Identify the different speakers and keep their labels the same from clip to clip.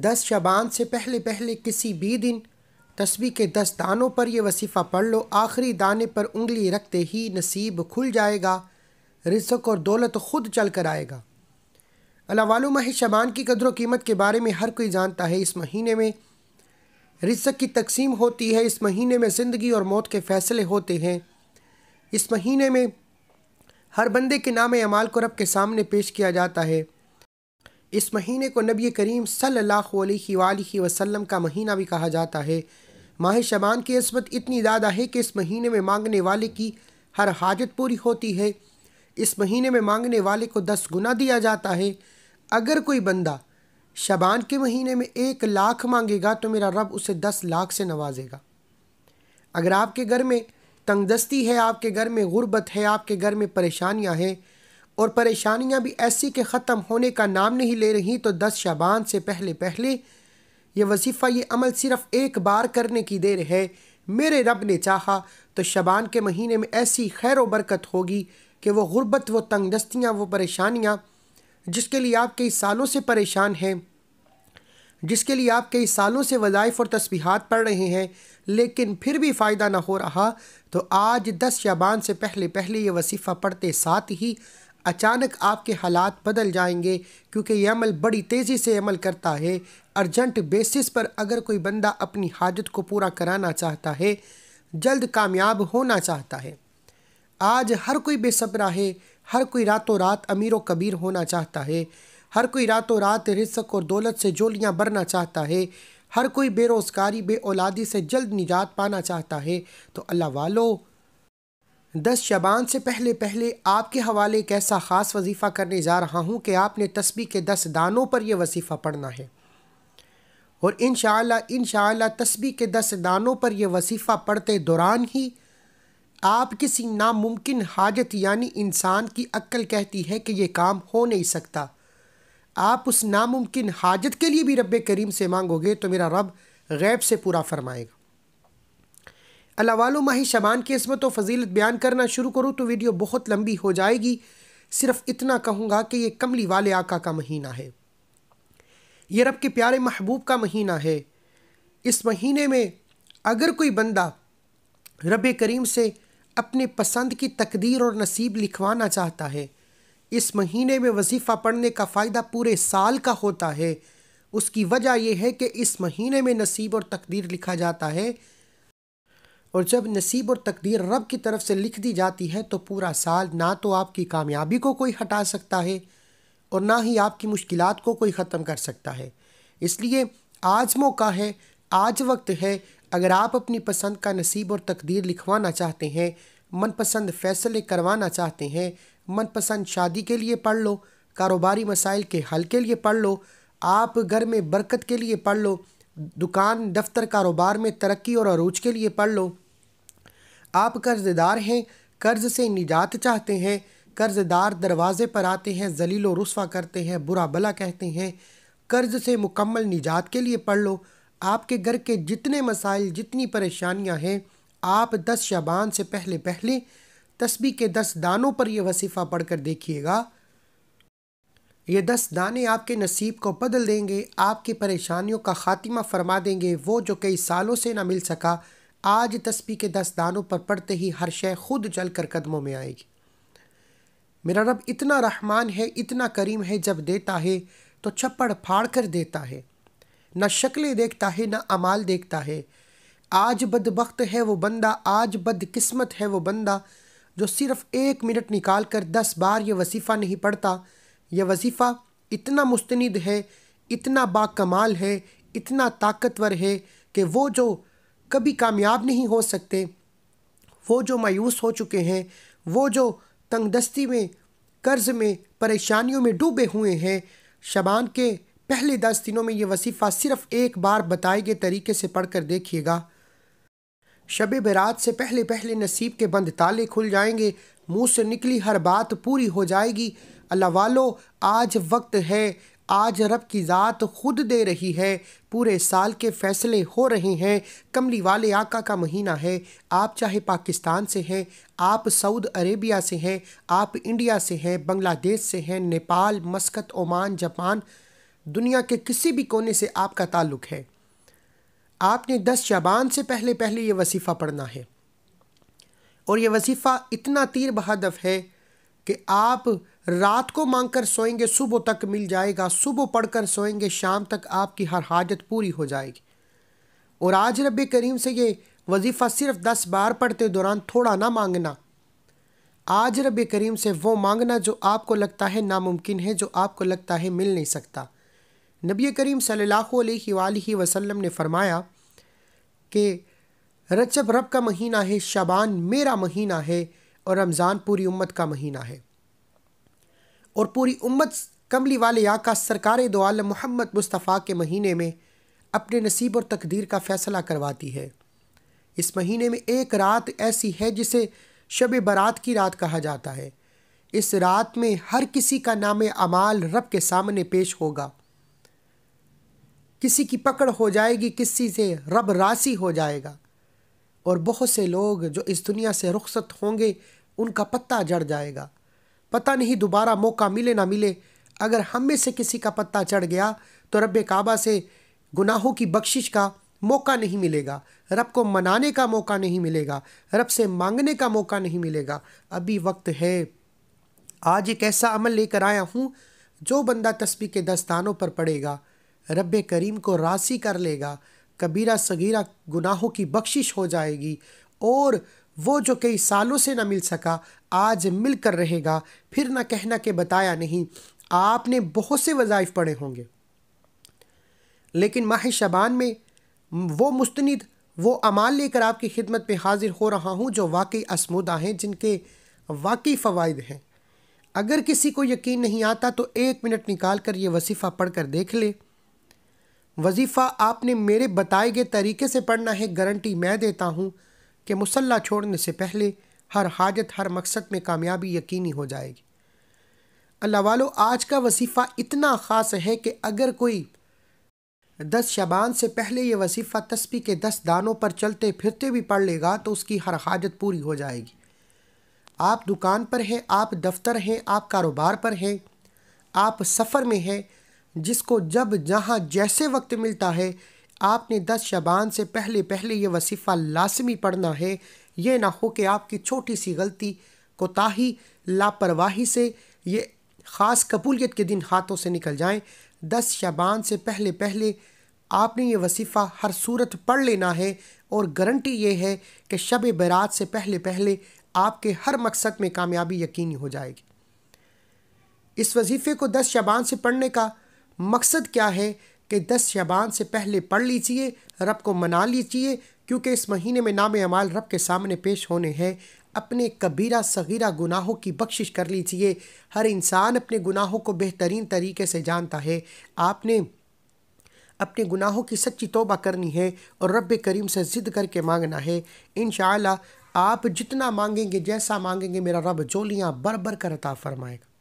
Speaker 1: दस शबान से पहले पहले किसी भी दिन तस्वीर के दस दानों पर यह वसीफ़ा पढ़ लो आखिरी दाने पर उंगली रखते ही नसीब खुल जाएगा रिजक और दौलत खुद चल कर आएगा अला वालूम है शबान की कदर कीमत के बारे में हर कोई जानता है इस महीने में रिजक की तकसीम होती है इस महीने में ज़िंदगी और मौत के फ़ैसले होते हैं इस महीने में हर बंदे के नाम अमाल को रब के सामने पेश किया जाता है इस महीने को नबी करीम सल्ला वसलम का महीना भी कहा जाता है माह शबान की नस्बत इतनी ज़्यादा है कि इस महीने में मांगने वाले की हर हाजत पूरी होती है इस महीने में मांगने वाले को दस गुना दिया जाता है अगर कोई बंदा शबान के महीने में एक लाख मांगेगा तो मेरा रब उसे दस लाख से नवाजेगा अगर आपके घर में तंगदस्ती है आपके घर में गुर्बत है आपके घर में परेशानियाँ हैं और परेशानियां भी ऐसी के ख़त्म होने का नाम नहीं ले रही तो दस शाबान से पहले पहले ये वजीफ़ा ये अमल सिर्फ़ एक बार करने की देर है मेरे रब ने चाहा तो शबान के महीने में ऐसी खैर व बरकत होगी कि वो गुरबत वो तंग दस्तियाँ वो परेशानियाँ जिसके लिए आप कई सालों से परेशान हैं जिसके लिए आप कई सालों से वज़ाइफ और तस्बीहात पढ़ रहे हैं लेकिन फिर भी फ़ायदा ना हो रहा तो आज दस शबान से पहले पहले ये वसीफ़ा पढ़ते साथ ही अचानक आपके हालात बदल जाएंगे क्योंकि ये अमल बड़ी तेज़ी से अमल करता है अर्जेंट बेसिस पर अगर कोई बंदा अपनी हाजत को पूरा कराना चाहता है जल्द कामयाब होना चाहता है आज हर कोई बेसब्रा है हर कोई रातों रात अमीर कबीर होना चाहता है हर कोई रातों रात रिसक और दौलत से जोलियाँ भरना चाहता है हर कोई बेरोज़गारी बे औलादी से जल्द निजात पाना चाहता है तो अल्लाह वालों दस शबान से पहले पहले आपके हवाले एक ऐसा ख़ास वजीफ़ा करने जा रहा हूँ कि आपने तस्बी के दस दानों पर यह वजीफ़ा पढ़ना है और इन शाह तस्बी के दस दानों पर यह वसीफ़ा पढ़ते दौरान ही आप किसी नामुमकिन हाजत यानी इंसान की अक्ल कहती है कि यह काम हो नहीं सकता आप उस नामुमकिन हाजत के लिए भी रब करीम से मांगोगे तो मेरा रब गैब से पूरा फरमाएगा अलावालो माही शबान की इसमत व फजीलत बयान करना शुरू करूँ तो वीडियो बहुत लंबी हो जाएगी सिर्फ इतना कहूँगा कि ये कमली वाले आका का महीना है ये रब के प्यारे महबूब का महीना है इस महीने में अगर कोई बंदा रब करीम से अपने पसंद की तकदीर और नसीब लिखवाना चाहता है इस महीने में वजीफ़ा पढ़ने का फ़ायदा पूरे साल का होता है उसकी वजह यह है कि इस महीने में नसीब और तकदीर लिखा जाता है और जब नसीब और तकदीर रब की तरफ से लिख दी जाती है तो पूरा साल ना तो आपकी कामयाबी को कोई हटा सकता है और ना ही आपकी मुश्किल को कोई ख़त्म कर सकता है इसलिए आज मौका है आज वक्त है अगर आप अपनी पसंद का नसीब और तकदीर लिखवाना चाहते हैं मनपसंद फैसले करवाना चाहते हैं मनपसंद शादी के लिए पढ़ लो कारोबारी मसाइल के हल के लिए पढ़ लो आप घर में बरकत के लिए पढ़ लो दुकान दफ्तर कारोबार में तरक्की और अरूज के लिए पढ़ लो आप कर्जदार हैं कर्ज से निजात चाहते हैं कर्जदार दरवाजे पर आते हैं जलीलो रस्वा रसवा करते हैं बुरा भला कहते हैं कर्ज से मुकम्मल निजात के लिए पढ़ लो आपके घर के जितने मसाइल जितनी परेशानियां हैं आप दस शबान से पहले पहले तस्बी के दस दानों पर यह वसीफ़ा पढ़कर देखिएगा ये दस दाने आपके नसीब को बदल देंगे आपकी परेशानियों का ख़ात्मा फरमा देंगे वो जो कई सालों से ना मिल सका आज तस्बी के दस दानों पर पढ़ते ही हर शय खुद जल कर कदमों में आएगी मेरा रब इतना रहमान है इतना करीम है जब देता है तो छप्पड़ फाड़ कर देता है न शक्लें देखता है न अमाल देखता है आज वक्त है वो बंदा आज बदकिस्मत है वो बंदा जो सिर्फ़ एक मिनट निकाल कर दस बार यह वसीफ़ा नहीं पढ़ता यह वजीफ़ा इतना मुस्तंद है इतना बाकमाल है इतना ताकतवर है कि वो जो कभी कामयाब नहीं हो सकते वो जो मायूस हो चुके हैं वो जो तंगदस्ती में कर्ज में परेशानियों में डूबे हुए हैं शबान के पहले दस दिनों में ये वसीफ़ा सिर्फ़ एक बार बताए गए तरीके से पढ़ कर देखिएगा शब बरात से पहले पहले नसीब के बंद ताले खुल जाएंगे मुंह से निकली हर बात पूरी हो जाएगी अल्लाह वालो आज वक्त है आज रब की ज़ात खुद दे रही है पूरे साल के फैसले हो रहे हैं कमली वाले आका का महीना है आप चाहे पाकिस्तान से हैं आप सऊद अरेबिया से हैं आप इंडिया से हैं बांग्लादेश से हैं नेपाल मस्कत ओमान जापान दुनिया के किसी भी कोने से आपका ताल्लुक़ है आपने दस जबान से पहले पहले ये वसीफ़ा पढ़ना है और यह वसीफ़ा इतना तीर बहादफ है कि आप रात को मांग कर सोएंगे सुबह तक मिल जाएगा सुबह पढ़कर सोएंगे शाम तक आपकी हर हाजत पूरी हो जाएगी और आज रब करीम से ये वजीफ़ा सिर्फ दस बार पढ़ते दौरान थोड़ा ना मांगना आज रब करीम से वो मांगना जो आपको लगता है नामुमकिन है जो आपको लगता है मिल नहीं सकता नबी करीम सल्लल्लाहु वसम ने फरमाया कि रजब रब का महीना है शबान मेरा महीना है और रमज़ान पूरी उम्मत का महीना है और पूरी उम्मत कमली वाले आका सरकार दुआल मोहम्मद मुस्तफ़ा के महीने में अपने नसीब और तकदीर का फ़ैसला करवाती है इस महीने में एक रात ऐसी है जिसे शब बारात की रात कहा जाता है इस रात में हर किसी का नाम अमाल रब के सामने पेश होगा किसी की पकड़ हो जाएगी किसी से रब रासी हो जाएगा और बहुत से लोग जो इस दुनिया से रुखसत होंगे उनका पत्ता जड़ जाएगा पता नहीं दोबारा मौका मिले ना मिले अगर हम में से किसी का पत्ता चढ़ गया तो रब काबा से गुनाहों की बख्शिश का मौका नहीं मिलेगा रब को मनाने का मौका नहीं मिलेगा रब से मांगने का मौका नहीं मिलेगा अभी वक्त है आज एक ऐसा अमल लेकर आया हूँ जो बंदा तस्बी के दस्तानों पर पड़ेगा रब करीम को राशि कर लेगा कबीरा सगीरा गुनाहों की बख्शिश हो जाएगी और वो जो कई सालों से ना मिल सका आज मिल कर रहेगा फिर ना कहना के बताया नहीं आपने बहुत से वज़ाइफ पढ़े होंगे लेकिन माह शबान में वो मुस्तनद वो अमाल लेकर आपकी खिदमत में हाजिर हो रहा हूँ जो वाकई असमुदा हैं जिनके वाकई फ़वाद हैं अगर किसी को यकीन नहीं आता तो एक मिनट निकाल कर ये वसीफ़ा पढ़ कर देख ले वजीफ़ा आपने मेरे बताए गए तरीके से पढ़ना है गारंटी मैं देता हूँ कि मुसल्ला छोड़ने से पहले हर हाजत हर मकसद में कामयाबी यकीनी हो जाएगी अल्लाह वालों आज का वसीफ़ा इतना ख़ास है कि अगर कोई दस शबान से पहले यह वसीफ़ा तस्बी के दस दानों पर चलते फिरते भी पढ़ लेगा तो उसकी हर हाजत पूरी हो जाएगी आप दुकान पर हैं आप दफ्तर हैं आप कारोबार पर हैं आप सफ़र में हैं जिसको जब जहाँ जैसे वक्त मिलता है आपने दस शबान से पहले पहले ये वसीफ़ा लाजमी पढ़ना है ये ना हो कि आपकी छोटी सी गलती कोताही लापरवाही से ये ख़ास कबूलियत के दिन हाथों से निकल जाएं दस शबान से पहले पहले आपने ये वसीफ़ा हर सूरत पढ़ लेना है और गारंटी ये है कि शब बरात से पहले पहले आपके हर मकसद में कामयाबी यकीनी हो जाएगी इस वजीफ़े को दस शबान से पढ़ने का मकसद क्या है कि दस शबान से पहले पढ़ लीजिए रब को मना लीजिए क्योंकि इस महीने में नाम अमाल रब के सामने पेश होने हैं अपने कबीरा सगीरा गुनाहों की बख्शिश कर लीजिए हर इंसान अपने गुनाहों को बेहतरीन तरीके से जानता है आपने अपने गुनाहों की सच्ची तोबा करनी है और रब करीम से ज़िद करके मांगना है इन आप जितना मांगेंगे जैसा मांगेंगे मेरा रब जोलियाँ बर बर कर अता फरमाएगा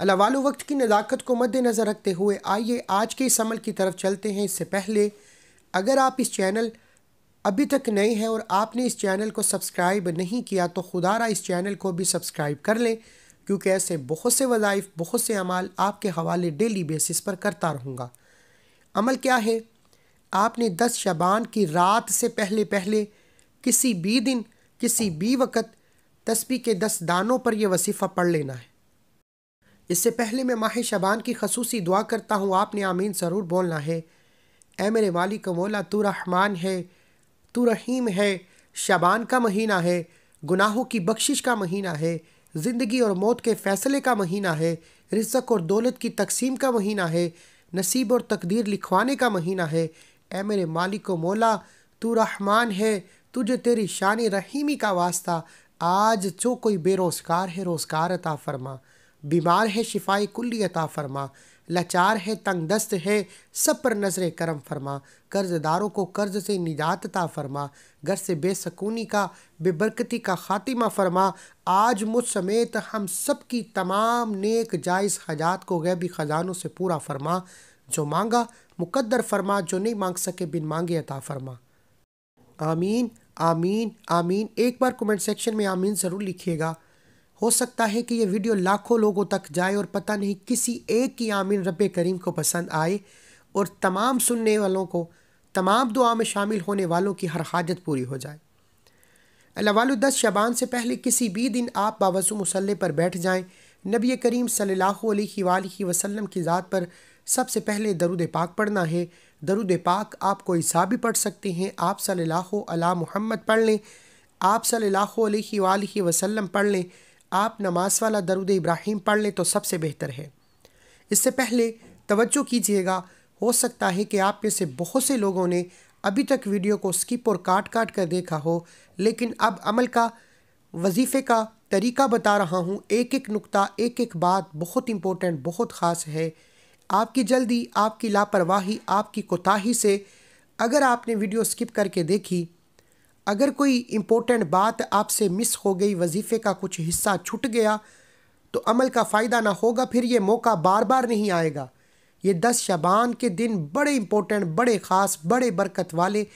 Speaker 1: अलावालू वक्त की नज़ाकत को मद्देनज़र रखते हुए आइए आज के इस अमल की तरफ चलते हैं इससे पहले अगर आप इस चैनल अभी तक नए हैं और आपने इस चैनल को सब्सक्राइब नहीं किया तो खुदा इस चैनल को भी सब्सक्राइब कर लें क्योंकि ऐसे बहुत से वज़ाइफ बहुत से अमाल आपके हवाले डेली बेसिस पर करता रहूँगा अमल क्या है आपने दस शबान की रात से पहले पहले किसी भी दिन किसी भी वक़्त तस्बी के दस दानों पर यह वसीफ़ा पढ़ लेना है इससे पहले मैं माह शबान की खसूसी दुआ करता हूँ आपने आमीन ज़रूर बोलना है ए मेरे मालिक मोला तो रहमान है तो रहीम है शबान का महीना है गुनाहों की बख्शिश का महीना है ज़िंदगी और मौत के फ़ैसले का महीना है रिजक और दौलत की तकसीम का महीना है नसीब और तकदीर लिखवाने का महीना है ए मेरे मालिक मौला तो रहमान है तुझे तेरी शान रहीमी का वास्ता आज जो कोई बेरोज़गार है रोज़गार अता फरमा बीमार है शिफाई कुल्ली अता फरमा लाचार है तंग दस्त है सब पर नजर करम फरमा कर्जदारों को कर्ज से निजात ता फरमा घर से बेसकूनी का बेबरकती का खातिमा फरमा आज मुझ समेत हम सब की तमाम नेक जायज़ हजात को गैबी ख़जानों से पूरा फरमा जो मांगा मुकद्दर फरमा जो नहीं मांग सके बिन मांगे अता फरमा आमीन आमीन आमीन एक बार कमेंट सेक्शन में आमीन ज़रूर लिखिएगा हो सकता है कि यह वीडियो लाखों लोगों तक जाए और पता नहीं किसी एक की आमीन रब करीम को पसंद आए और तमाम सुनने वालों को तमाम दुआ में शामिल होने वालों की हर हाजत पूरी हो जाए अल्लाह शबान से पहले किसी भी दिन आप बावसु मसल्ले पर बैठ जाएं नबी करीम सल्लल्लाहु अलैहि वसल्लम की ज़ात पर सबसे पहले दरुद पाक पढ़ना है दरुद पाक आप कोई सा भी पढ़ सकते हैं आप सल्लल्लाहु अला मोहम्मद पढ़ लें आप सल्लल्लाहु अलैहि वसल्लम पढ़ लें आप नमाज वाला दरुद इब्राहिम पढ़ लें तो सबसे बेहतर है इससे पहले तवज्जो कीजिएगा हो सकता है कि आप में से बहुत से लोगों ने अभी तक वीडियो को स्किप और काट काट कर देखा हो लेकिन अब अमल का वजीफ़े का तरीका बता रहा हूँ एक एक नुक्ता एक एक बात बहुत इम्पोर्टेंट बहुत ख़ास है आपकी जल्दी आपकी लापरवाही आपकी कोताही से अगर आपने वीडियो स्किप करके देखी अगर कोई इम्पोर्टेंट बात आपसे मिस हो गई वजीफ़े का कुछ हिस्सा छूट गया तो अमल का फ़ायदा ना होगा फिर ये मौका बार बार नहीं आएगा ये दस शबान के दिन बड़े इम्पोर्टेंट बड़े ख़ास बड़े बरकत वाले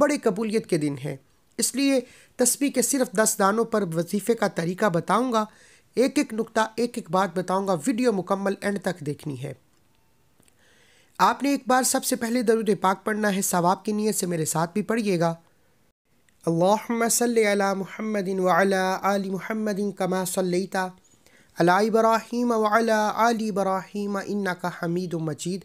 Speaker 1: बड़े कबूलियत के दिन हैं इसलिए तस्वीर के सिर्फ दस दानों पर वजीफ़े का तरीका बताऊँगा एक एक नुकता एक एक बात बताऊँगा वीडियो मुकम्मल एंड तक देखनी है आपने एक बार सबसे पहले दरुद पाक पढ़ना है सवाब की नीयत से मेरे साथ भी पढ़िएगा صل على محمد وعلى कमा محمد كما صليت على आली وعلى इन्ना का हमीद मजीद مجيد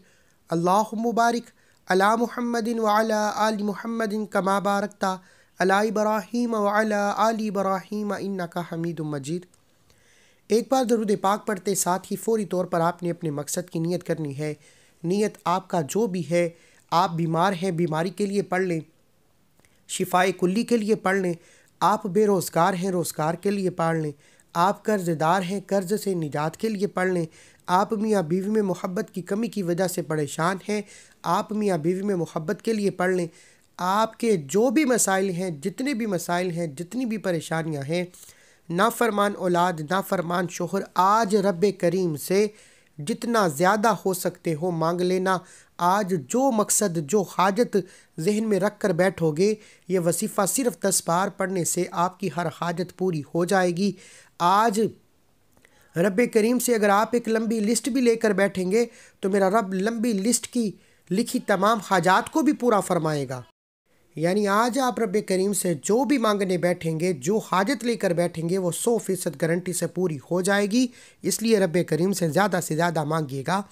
Speaker 1: मुबारक بارك على محمد وعلى महमदिन محمد كما باركت على वला आली इब्राहिम इन्ना का हमीद مجيد एक बार दरुद पाक पढ़ते साथ ही फौरी तौर पर आपने अपने मकसद की नीयत करनी है नीयत आपका जो भी है आप बीमार हैं बीमारी के लिए पढ़ लें शिफाए कुल्ली के लिए पढ़ लें आप बेरोज़गार हैं रोज़गार के लिए पढ़ लें आप कर्ज़दार हैं कर्ज़ से निजात के लिए पढ़ लें आप मियाँ बीवी में मोहब्बत की कमी की वजह से परेशान हैं आप मियाँ बीवी में मोहब्बत के लिए पढ़ लें आपके जो भी मसाइल हैं जितने भी मसाइल हैं जितनी भी परेशानियाँ हैं नाफरमान औलाद नाफरमान शोहर आज रब करीम से जितना ज़्यादा हो सकते हो मांग लेना आज जो मकसद जो हाजत जहन में रख कर बैठोगे ये वसीफ़ा सिर्फ दस बार पढ़ने से आपकी हर हाजत पूरी हो जाएगी आज रब करीम से अगर आप एक लंबी लिस्ट भी लेकर बैठेंगे तो मेरा रब लंबी लिस्ट की लिखी तमाम हाजात को भी पूरा फरमाएगा यानी आज आप रब करीम से जो भी मांगने बैठेंगे जो हाजत लेकर बैठेंगे वो सौ फ़ीसद गारंटी से पूरी हो जाएगी इसलिए रब करीम से ज़्यादा से ज़्यादा मांगिएगा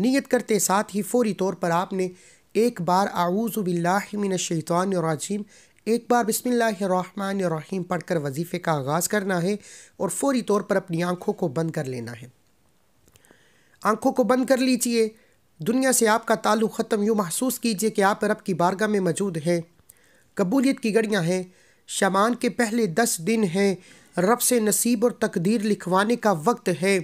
Speaker 1: नीयत करते साथ ही फ़ौरी तौर पर आपने एक बार आऊज़बिल्लाशैतवानरजीम एक बार बसमिल्लाम पढ़कर वजीफ़े का आगाज़ करना है और फौरी तौर पर अपनी आँखों को बंद कर लेना है आँखों को बंद कर लीजिए दुनिया से आपका ताल्लुक़ ख़त्म यूँ महसूस कीजिए कि आप रब की बारगाह में मौजूद हैं कबूलियत की गड़ियाँ हैं शमान के पहले दस दिन हैं रब से नसीब और तकदीर लिखवाने का वक्त है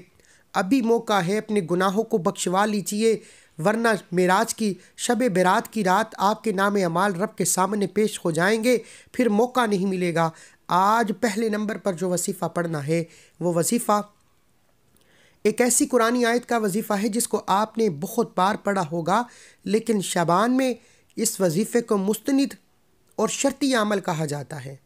Speaker 1: अभी मौका है अपने गुनाहों को बख्शवा लीजिए वरना मेराज की शब बरात की रात आपके नाम अमाल रब के सामने पेश हो जाएंगे फिर मौका नहीं मिलेगा आज पहले नंबर पर जो वसीफ़ा पढ़ना है वो वजीफ़ा एक ऐसी कुरानी आयत का वजीफ़ा है जिसको आपने बहुत बार पढ़ा होगा लेकिन शबान में इस वजीफ़े को मुस्तंद और शर्ती अमल कहा जाता है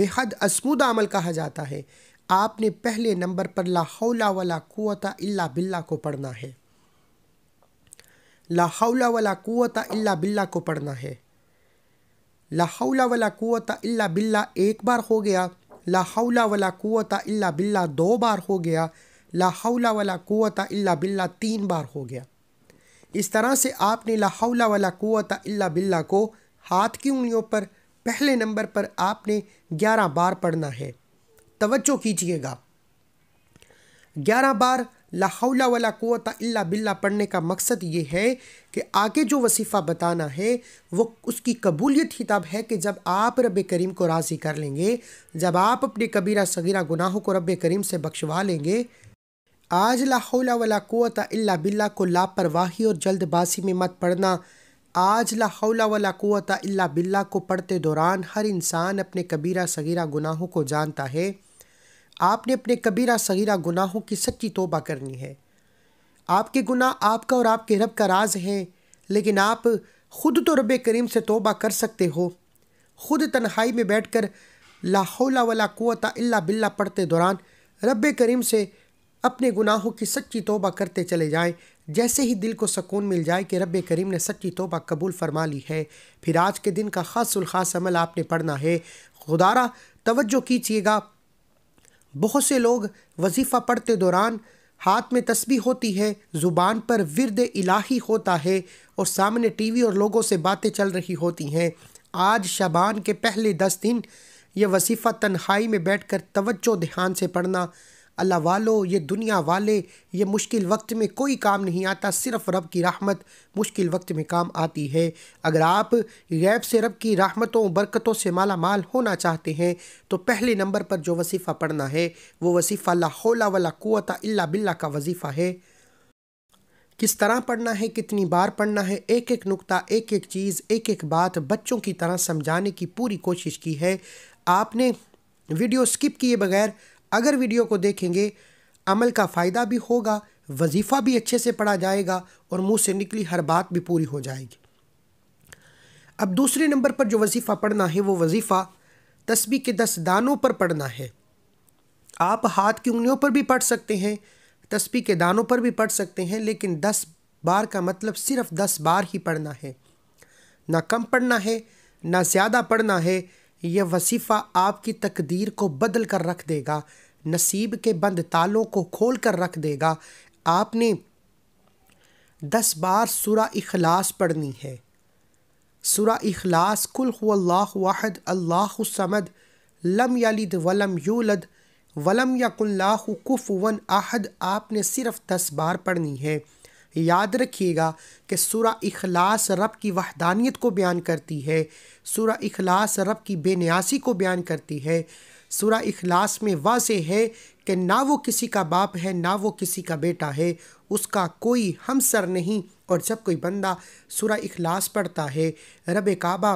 Speaker 1: बेहद असमूद अमल कहा जाता है आपने पहले नंबर पर लाहौला वाला कुत कुता इल्ला बिल्ला को पढ़ना है लाहौला वाला वला कुता इल्ला बिल्ला को पढ़ना है लाहौला वाला वला कुता इल्ला बिल्ला एक बार हो गया लाहौला वाला वला कुता इल्ला बिल्ला दो बार हो गया लाहौला वाला वला कुता इल्ला बिल्ला तीन बार हो गया इस तरह से आपने लाहौला वाला वला कुता इल्ला बिल्ला को हाथ की उंगलियों पर पहले नंबर पर आपने ग्यारह बार पढ़ना है तवज्जो कीजिएगा ग्यारह बार लाहौला वाला कोत अल्ला बिल्ला पढ़ने का मकसद ये है कि आगे जो वसीफ़ा बताना है वो उसकी कबूलियत ही तब है कि जब आप रब करीम को राज़ी कर लेंगे जब आप अपने कबीरा सगीरा गुनाहों को रब करीम से बख्शवा लेंगे आज लाहौला वाला कोत अल्ला बिल्ला को लापरवाही और जल्दबाजी में मत पढ़ना आज लाहौला वाला कोत अल्ला बिल्ला को पढ़ते दौरान हर इंसान अपने कबीरा सगीरा गुनाहों को जानता है आपने अपने कबीरा सगीरा गुनाहों की सच्ची तोबा करनी है आपके गुनाह आपका और आपके रब का राज है लेकिन आप खुद तो रब करीम से तोबा कर सकते हो खुद तन्हाई में बैठ कर लाहौला वाला कुता अल्ला बिल्ला पढ़ते दौरान रब करीम से अपने गुनाहों की सच्ची तोबा करते चले जाएं जैसे ही दिल को सकून मिल जाए कि रब करीम ने सच्ची तोबा कबूल फरमा ली है फिर आज के दिन का खास खास अमल आपने पढ़ना है खुदारा तवज्जो कीजिएगा बहुत से लोग वजीफ़ा पढ़ते दौरान हाथ में तस्बी होती है ज़ुबान पर विरद इलाही होता है और सामने टीवी और लोगों से बातें चल रही होती हैं आज शबान के पहले दस दिन यह वसीफ़ा तन्हाई में बैठकर तवज्जो ध्यान से पढ़ना अल्लाह वालो ये दुनिया वाले ये मुश्किल वक्त में कोई काम नहीं आता सिर्फ रब की राहमत मुश्किल वक्त में काम आती है अगर आप गैब से रब की राहमतों बरकतों से माला माल होना चाहते हैं तो पहले नंबर पर जो वसीफ़ा पढ़ना है वो वसीफ़ा लाहौला वाला कुत अल्ला बिल्ला का वजीफ़ा है किस तरह पढ़ना है कितनी बार पढ़ना है एक एक नुक्ता एक एक चीज़ एक एक बात बच्चों की तरह समझाने की पूरी कोशिश की है आपने वीडियो स्किप किए बगैर अगर वीडियो को देखेंगे अमल का फ़ायदा भी होगा वजीफ़ा भी अच्छे से पढ़ा जाएगा और मुंह से निकली हर बात भी पूरी हो जाएगी अब दूसरे नंबर पर जो वजीफ़ा पढ़ना है वो वजीफ़ा तस्बी के दस दानों पर पढ़ना है आप हाथ की उंगलियों पर भी पढ़ सकते हैं तस्बी के दानों पर भी पढ़ सकते हैं लेकिन दस बार का मतलब सिर्फ दस बार ही पढ़ना है ना कम पढ़ना है ना ज़्यादा पढ़ना है यह वसीफ़ा आपकी तकदीर को बदल कर रख देगा नसीब के बंद तालों को खोल कर रख देगा आपने दस बार सुरा इखलास पढ़नी है सुरा इखलास कुल अल्लाह वाहद अल्लाह समद लम यालिद वलम यूलद वलम यकुल्लाह कुफ़ वन आहद आपने सिर्फ़ दस बार पढ़नी है याद रखिएगा कि सूरा इखलास रब की वहदानियत को बयान करती है सूरा इखलास रब की बेनियासी को बयान करती है सूरा इखलास में वाज है कि ना वो किसी का बाप है ना वो किसी का बेटा है उसका कोई हमसर नहीं और जब कोई बंदा सूरा इखलास पढ़ता है रब काबा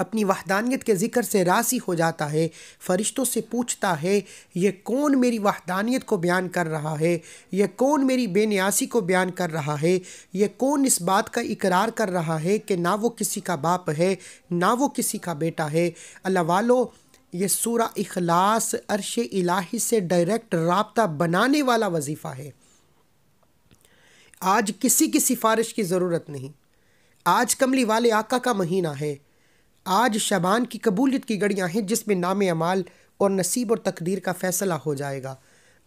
Speaker 1: अपनी वहदानियत के ज़िक्र से राज़ी हो जाता है फ़रिश्तों से पूछता है ये कौन मेरी वहदानियत को बयान कर रहा है ये कौन मेरी बेनियासी को बयान कर रहा है ये कौन इस बात का इकरार कर रहा है कि ना वो किसी का बाप है ना वो किसी का बेटा है अल्लाह वालो ये सूरा इखलास अरश इलाही से डायरेक्ट रबता बनाने वाला वजीफ़ा है आज किसी की सिफारिश की ज़रूरत नहीं आज कमली वाले आका का महीना है आज शबान की कबूलियत की घड़ियाँ हैं जिसमें नाम अमाल और नसीब और तकदीर का फ़ैसला हो जाएगा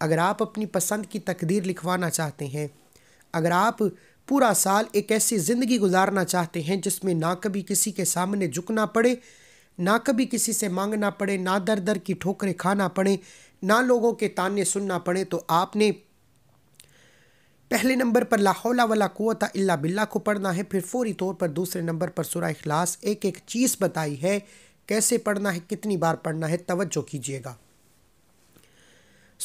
Speaker 1: अगर आप अपनी पसंद की तकदीर लिखवाना चाहते हैं अगर आप पूरा साल एक ऐसी ज़िंदगी गुजारना चाहते हैं जिसमें ना कभी किसी के सामने झुकना पड़े ना कभी किसी से मांगना पड़े ना दर दर की ठोकरें खाना पड़े ना लोगों के ताने सुनना पड़े तो आपने पहले नंबर पर लाहौला वाला कुत अल्ला बिल्ला को पढ़ना है फिर फौरी तौर पर दूसरे नंबर पर सुरा अखलास एक एक चीज़ बताई है कैसे पढ़ना है कितनी बार पढ़ना है तवज्जो कीजिएगा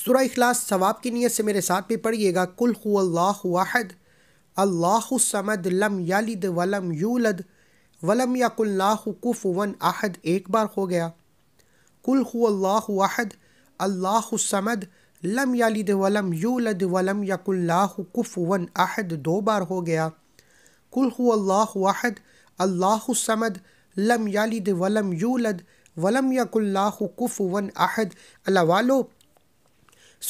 Speaker 1: सुरा अखलास सवाब की नीयत से मेरे साथ भी पढ़िएगा कुल हुल्लाहद अल्लाहमद लम यालिद वलम यूलद वलम या कुल्लाकुफ़ वन आहद एक बार हो गया कुल हुल्लाहद अल्लाहमद लम यालिद वलम यूलद वलम यकुल्लाह अहद दो बार हो गया कुल अल्लाह अल्लाह समद लम यालिद वलम यूलद वलम यकुल्लाह अहद अल्लाह वालो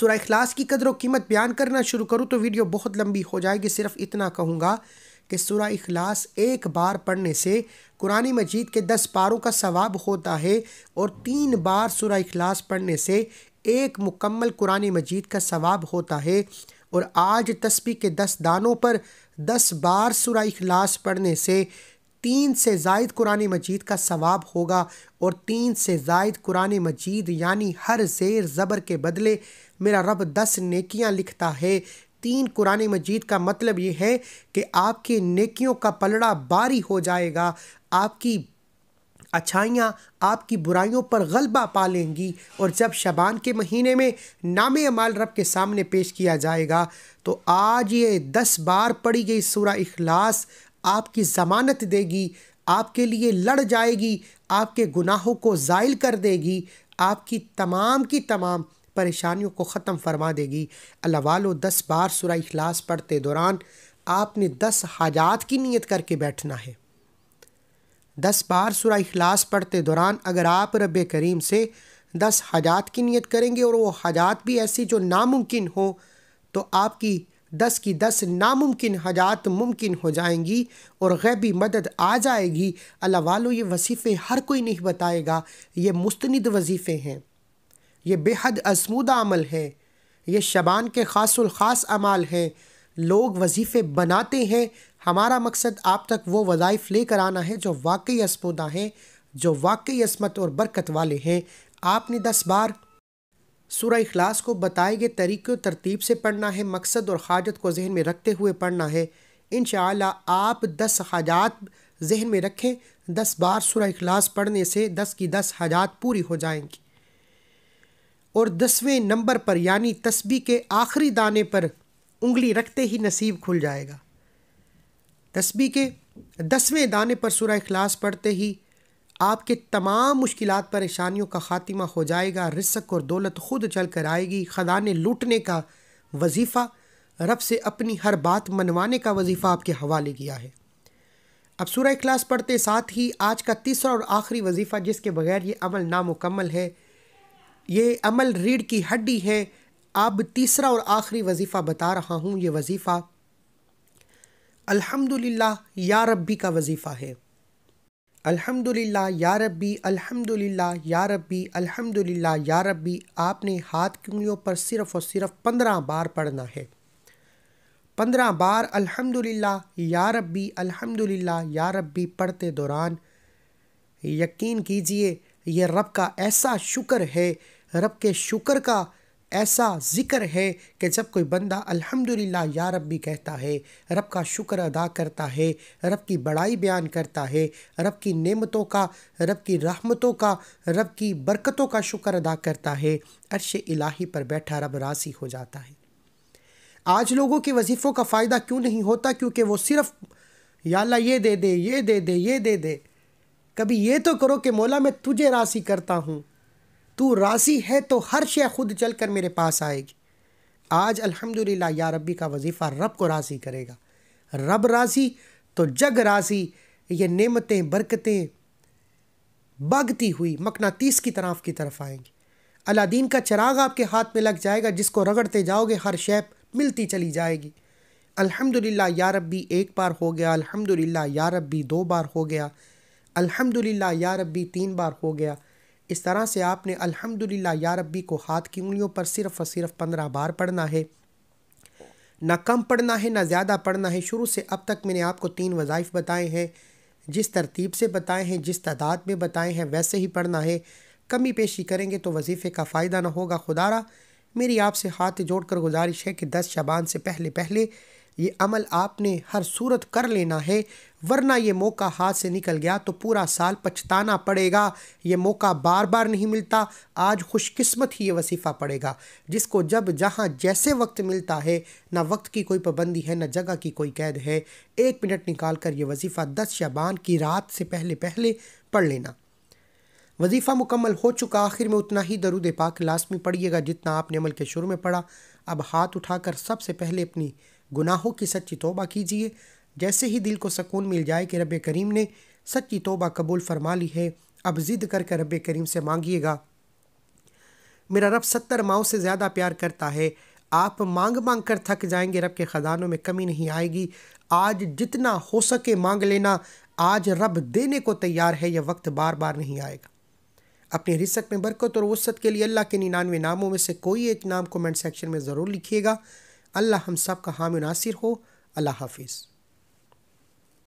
Speaker 1: सुरह की कदर व कीमत बयान करना शुरू करूँ तो वीडियो बहुत लंबी हो जाएगी सिर्फ इतना कहूँगा कि सुरा अखलास एक बार पढ़ने से कुरान मजीद के दस पारों का सवाब होता है और तीन बार सुरा अखलास पढ़ने से एक मुकम्मल कुरान मजीद का सवाब होता है और आज तस्बी के दस दानों पर दस बार सुरा अखलास पढ़ने से तीन से जायद कुरान मजीद का सवाब होगा और तीन से जायद कुरान मजीद यानी हर जेर ज़बर के बदले मेरा रब दस नेकियां लिखता है तीन कुरान मजीद का मतलब ये है कि आपकी नेकियों का पलड़ा बारी हो जाएगा आपकी अच्छाइयाँ आपकी बुराइयों पर गलबा पा लेंगी और जब शबान के महीने में नाम अमाल रब के सामने पेश किया जाएगा तो आज ये दस बार पढ़ी गई सूरा इखलास आपकी ज़मानत देगी आपके लिए लड़ जाएगी आपके गुनाहों को जायल कर देगी आपकी तमाम की तमाम परेशानियों को ख़त्म फरमा देगी अल्लाह वालो दस बार सुरा इखलास पढ़ते दौरान आपने दस हाजात की नीयत करके बैठना है दस बार सुरा इखलास पढ़ते दौरान अगर आप रब करीम से दस हाजात की नीयत करेंगे और वो हाजात भी ऐसी जो नामुमकिन हो तो आपकी दस की दस नामुमकिन हजात मुमकिन हो जाएंगी और गैबी मदद आ जाएगी अल्लाह वालों ये वसीफ़े हर कोई नहीं बताएगा ये मुस्तनद वजीफ़े हैं ये बेहद आजमूदा अमल है ये शबान के खासुल ख़ास अमाल हैं लोग वजीफ़े बनाते हैं हमारा मकसद आप तक वो वज़ाइफ लेकर आना है जो वाकई आजमूदा हैं जो वाकई असमत और बरकत वाले हैं आपने दस बार सूर अखलास को बताए गए तरीक़े तरतीब से पढ़ना है मकसद और हाजत को जहन में रखते हुए पढ़ना है इन आप दस हाजात जहन में रखें दस बार सूर अखलास पढ़ने से दस की दस हाजात पूरी हो जाएंगी और दसवें नंबर पर यानी तस्बी के आखिरी दाने पर उंगली रखते ही नसीब खुल जाएगा तस्बी के दसवें दाने पर सूर्य अखलास पढ़ते ही आपके तमाम मुश्किल परेशानियों का ख़ात्मा हो जाएगा रिसक और दौलत खुद चल कर आएगी खदाने लूटने का वजीफ़ा रब से अपनी हर बात मनवाने का वजीफ़ा आपके हवाले किया है अब सूर्य अखलास पढ़ते साथ ही आज का तीसरा और आखिरी वजीफ़ा जिसके बगैर ये अमल नामुकम्मल है ये अमल रीढ़ की हड्डी है अब तीसरा और आखिरी वजीफ़ा बता रहा हूँ ये वजीफ़ा अल्हम्दुलिल्लाह या रब्बी का वजीफ़ा है अल्हम्दुलिल्लाह या रब्बी अल्हम्दुलिल्लाह या रब्बी अल्हम्दुलिल्लाह या रब्बी आपने हाथ कुंगलियों पर सिर्फ़ और सिर्फ़ पंद्रह बार पढ़ना है पंद्रह बार अल्हम्दुलिल्लाह या रब्बी अल्हम्दुलिल्लाह या रब्बी पढ़ते दौरान यकीन कीजिए ये रब का ऐसा शुक्र है रब के शुक्र का ऐसा ज़िक्र है कि जब कोई बंदा अल्हम्दुलिल्लाह या रब भी कहता है रब का शुक्र अदा करता है रब की बड़ाई बयान करता है रब की नेमतों का रब की रहमतों का रब की बरकतों का शुक्र अदा करता है अरश इलाही पर बैठा रब रासी हो जाता है आज लोगों के वजीफ़ों का फ़ायदा क्यों नहीं होता क्योंकि वो सिर्फ़ या ये दे दे ये दे दे ये दे दे कभी ये तो करो कि मौला मैं तुझे राशि करता हूँ तू राशि है तो हर शे खुद चल कर मेरे पास आएगी आज अल्हम्दुलिल्लाह या रब्बी का वजीफ़ा रब को राशि करेगा रब राशि तो जग राशि ये नेमतें बरकतें बागती हुई मकनातीस की तरफ की तरफ आएंगी अलादीन का चराग आपके हाथ में लग जाएगा जिसको रगड़ते जाओगे हर शे मिलती चली जाएगी अल्हम्दुलिल्लाह या रब्बी एक बार हो गया अल्हम्दुलिल्लाह या रब्बी दो बार हो गया अल्हम्दुलिल्लाह या रब्बी तीन बार हो गया इस तरह से आपने अल्हम्दुलिल्लाह या रब्बी को हाथ की उंगलियों पर सिर्फ और सिर्फ पंद्रह बार पढ़ना है ना कम पढ़ना है ना ज़्यादा पढ़ना है शुरू से अब तक मैंने आपको तीन वज़ाइफ बताए हैं जिस तरतीब से बताए हैं जिस तादाद में बताए हैं वैसे ही पढ़ना है कमी पेशी करेंगे तो वजीफ़े का फ़ायदा ना होगा खुदारा मेरी आपसे हाथ जोड़ कर गुजारिश है कि दस शबान से पहले पहले ये अमल आपने हर सूरत कर लेना है वरना ये मौका हाथ से निकल गया तो पूरा साल पछताना पड़ेगा ये मौका बार बार नहीं मिलता आज खुशकिस्मत ही ये वसीफ़ा पड़ेगा जिसको जब जहाँ जैसे वक्त मिलता है ना वक्त की कोई पाबंदी है ना जगह की कोई कैद है एक मिनट निकाल कर ये वजीफ़ा दस शबान की रात से पहले पहले पढ़ लेना वजीफ़ा मुकम्मल हो चुका आखिर में उतना ही दरुद पाक लाजमी पढ़िएगा जितना आपने अमल के शुरू में पढ़ा अब हाथ उठाकर सबसे पहले अपनी गुनाहों की सच्ची तोबा कीजिए जैसे ही दिल को सकून मिल जाए कि रब करीम ने सच्ची तोबा कबूल फरमा ली है अब ज़िद करके रब करीम से मांगिएगा मेरा रब सत्तर माओ से ज़्यादा प्यार करता है आप मांग मांग कर थक जाएंगे रब के ख़जानों में कमी नहीं आएगी आज जितना हो सके मांग लेना आज रब देने को तैयार है यह वक्त बार बार नहीं आएगा अपने रिसत में बरकत और वसत के लिए अल्लाह के निन्यानवे नामों में से कोई एक नाम कमेंट सेक्शन में ज़रूर लिखिएगा अल्लाह हम सब का हामी हो अल्लाह हाफिज़